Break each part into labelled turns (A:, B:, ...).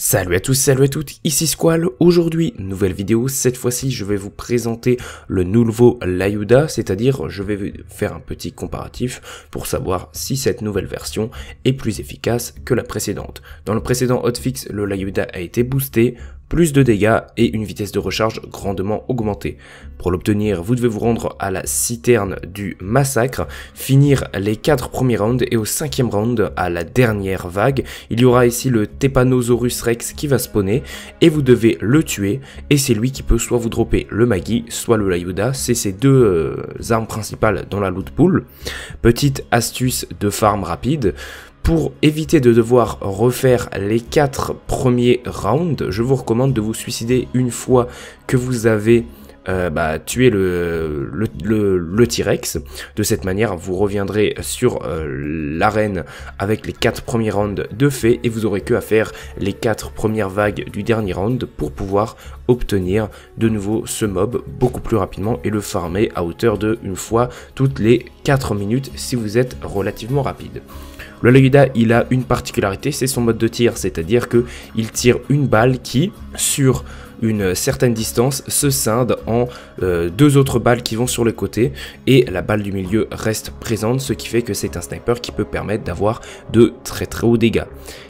A: Salut à tous, salut à toutes, ici Squall, aujourd'hui nouvelle vidéo, cette fois-ci je vais vous présenter le nouveau Layuda, c'est-à-dire je vais faire un petit comparatif pour savoir si cette nouvelle version est plus efficace que la précédente. Dans le précédent hotfix, le Layuda a été boosté, plus de dégâts et une vitesse de recharge grandement augmentée. Pour l'obtenir, vous devez vous rendre à la citerne du massacre, finir les 4 premiers rounds et au cinquième round, à la dernière vague, il y aura ici le Tepanosaurus Rex qui va spawner et vous devez le tuer et c'est lui qui peut soit vous dropper le Magi, soit le Layuda, c'est ses deux euh, armes principales dans la loot pool. Petite astuce de farm rapide, pour éviter de devoir refaire les 4 premiers rounds, je vous recommande de vous suicider une fois que vous avez euh, bah, tué le, T-Rex. De cette manière, vous reviendrez sur euh, l'arène avec les 4 premiers rounds de fait et vous aurez que à faire les 4 premières vagues du dernier round pour pouvoir obtenir de nouveau ce mob beaucoup plus rapidement et le farmer à hauteur de une fois toutes les 4 minutes si vous êtes relativement rapide. Le Layuda, il a une particularité, c'est son mode de tir, c'est-à-dire que il tire une balle qui, sur une certaine distance se scinde en euh, deux autres balles qui vont sur le côté et la balle du milieu reste présente ce qui fait que c'est un sniper qui peut permettre d'avoir de très très hauts dégâts.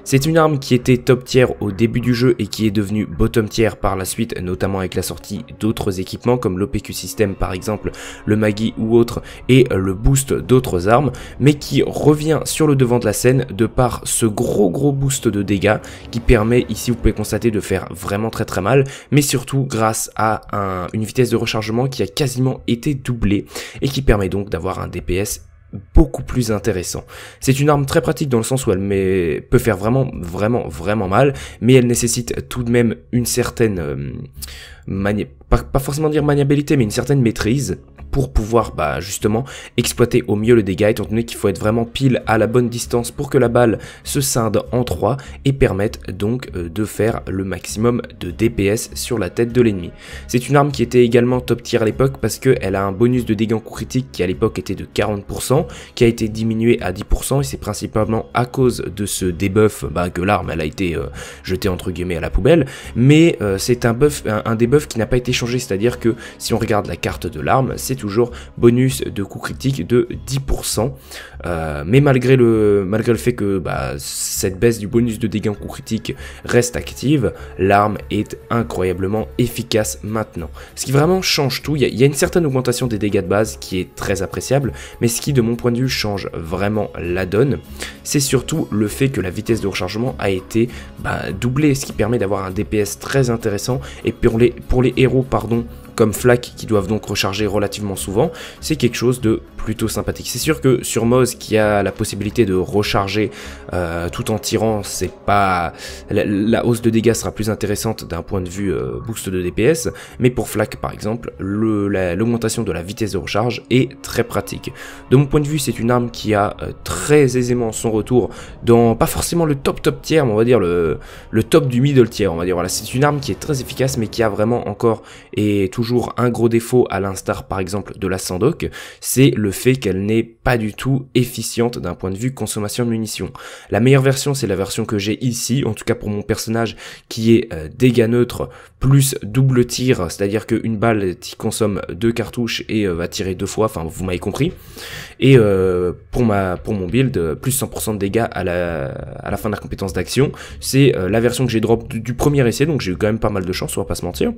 A: C'est une arme qui était top tier au début du jeu et qui est devenue bottom tier par la suite notamment avec la sortie d'autres équipements comme l'OPQ System par exemple, le Magi ou autre et le boost d'autres armes mais qui revient sur le devant de la scène de par ce gros gros boost de dégâts qui permet ici vous pouvez constater de faire vraiment très très mal, mais surtout grâce à une vitesse de rechargement qui a quasiment été doublée et qui permet donc d'avoir un DPS beaucoup plus intéressant. C'est une arme très pratique dans le sens où elle peut faire vraiment, vraiment, vraiment mal, mais elle nécessite tout de même une certaine, euh, maniabilité, pas, forcément dire maniabilité, mais une certaine maîtrise pour pouvoir bah, justement exploiter au mieux le dégât étant donné qu'il faut être vraiment pile à la bonne distance pour que la balle se scinde en 3 et permette donc euh, de faire le maximum de DPS sur la tête de l'ennemi. C'est une arme qui était également top tier à l'époque parce qu'elle a un bonus de dégâts en coup critique qui à l'époque était de 40% qui a été diminué à 10% et c'est principalement à cause de ce debuff bah, que l'arme elle a été euh, jetée entre guillemets à la poubelle mais euh, c'est un, buff, un debuff qui n'a pas été changé c'est à dire que si on regarde la carte de l'arme c'est toujours bonus de coup critique de 10%. Euh, mais malgré le, malgré le fait que bah, cette baisse du bonus de dégâts en coup critique reste active, l'arme est incroyablement efficace maintenant. Ce qui vraiment change tout, il y, a une certaine augmentation des dégâts de base qui est très appréciable, mais ce qui de mon point de vue change vraiment la donne, c'est surtout le fait que la vitesse de rechargement a été bah, doublée, ce qui permet d'avoir un DPS très intéressant et les, pour les héros, pardon, comme Flak qui doivent donc recharger relativement souvent, c'est quelque chose de plutôt sympathique. C'est sûr que sur Moz qui a la possibilité de recharger euh, tout en tirant, c'est pas la, hausse de dégâts sera plus intéressante d'un point de vue euh, boost de DPS, mais pour Flak par exemple, l'augmentation de la vitesse de recharge est très pratique. De mon point de vue, c'est une arme qui a euh, très aisément son retour dans pas forcément le top top tiers, mais on va dire le, le top du middle tiers, on va dire voilà, c'est une arme qui est très efficace mais qui a vraiment encore et toujours un gros défaut, à l'instar par exemple de la Sandoc, c'est le fait qu'elle n'est pas du tout efficiente d'un point de vue consommation de munitions. La meilleure version, c'est la version que j'ai ici, en tout cas pour mon personnage, qui est euh, dégâts neutres plus double tir, c'est-à-dire qu'une balle qui consomme deux cartouches et euh, va tirer deux fois, enfin vous m'avez compris. Et euh, pour, ma, pour mon build, plus 100% de dégâts à la, la fin de la compétence d'action, c'est la version que j'ai drop du, premier essai, donc j'ai eu quand même pas mal de chance, on pas se mentir.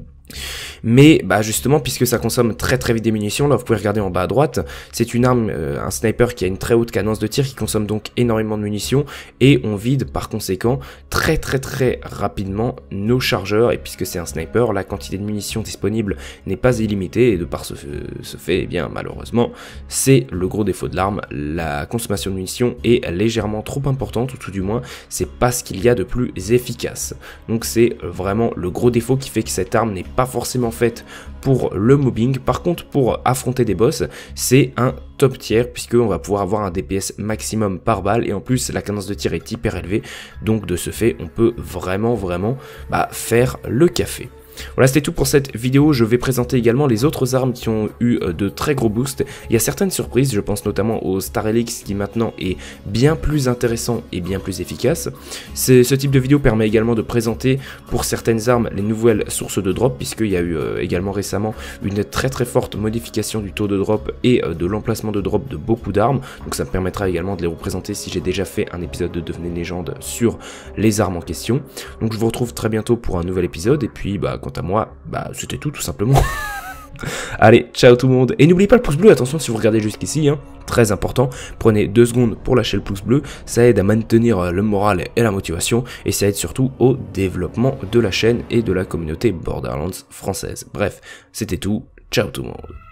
A: Mais bah, justement, puisque ça consomme très très vite des munitions, là vous pouvez regarder en bas à droite, c'est une arme, euh, un sniper qui a une très haute cadence de tir, qui consomme donc énormément de munitions, et on vide par conséquent très très très rapidement nos chargeurs, et puisque c'est un sniper, la quantité de munitions disponible n'est pas illimitée, et de par ce, fait, eh bien malheureusement, c'est le gros défaut de l'arme, la consommation de munitions est légèrement trop importante, ou tout du moins, c'est pas ce qu'il y a de plus efficace. Donc c'est vraiment le gros défaut qui fait que cette arme n'est pas forcément faite pour le mobbing. Par contre, pour affronter des boss, c'est un top tier puisqu'on va pouvoir avoir un DPS maximum par balle et en plus la cadence de tir est hyper élevée donc de ce fait on peut vraiment vraiment bah, faire le café. Voilà, c'était tout pour cette vidéo. Je vais présenter également les autres armes qui ont eu euh, de très gros boosts. Il y a certaines surprises, je pense notamment au Star Helix qui maintenant est bien plus intéressant et bien plus efficace. Ce type de vidéo permet également de présenter pour certaines armes les nouvelles sources de drop, puisqu'il y a eu euh, également récemment une très très forte modification du taux de drop et euh, de l'emplacement de drop de beaucoup d'armes. Donc ça me permettra également de les représenter si j'ai déjà fait un épisode de Devenez Légende sur les armes en question. Donc je vous retrouve très bientôt pour un nouvel épisode et puis bah à moi, bah c'était tout tout simplement. Allez, ciao tout le monde. Et n'oubliez pas le pouce bleu, attention si vous regardez jusqu'ici, hein. très important. Prenez deux secondes pour lâcher le pouce bleu, ça aide à maintenir euh, le moral et la motivation, et ça aide surtout au développement de la chaîne et de la communauté Borderlands française. Bref, c'était tout, ciao tout le monde.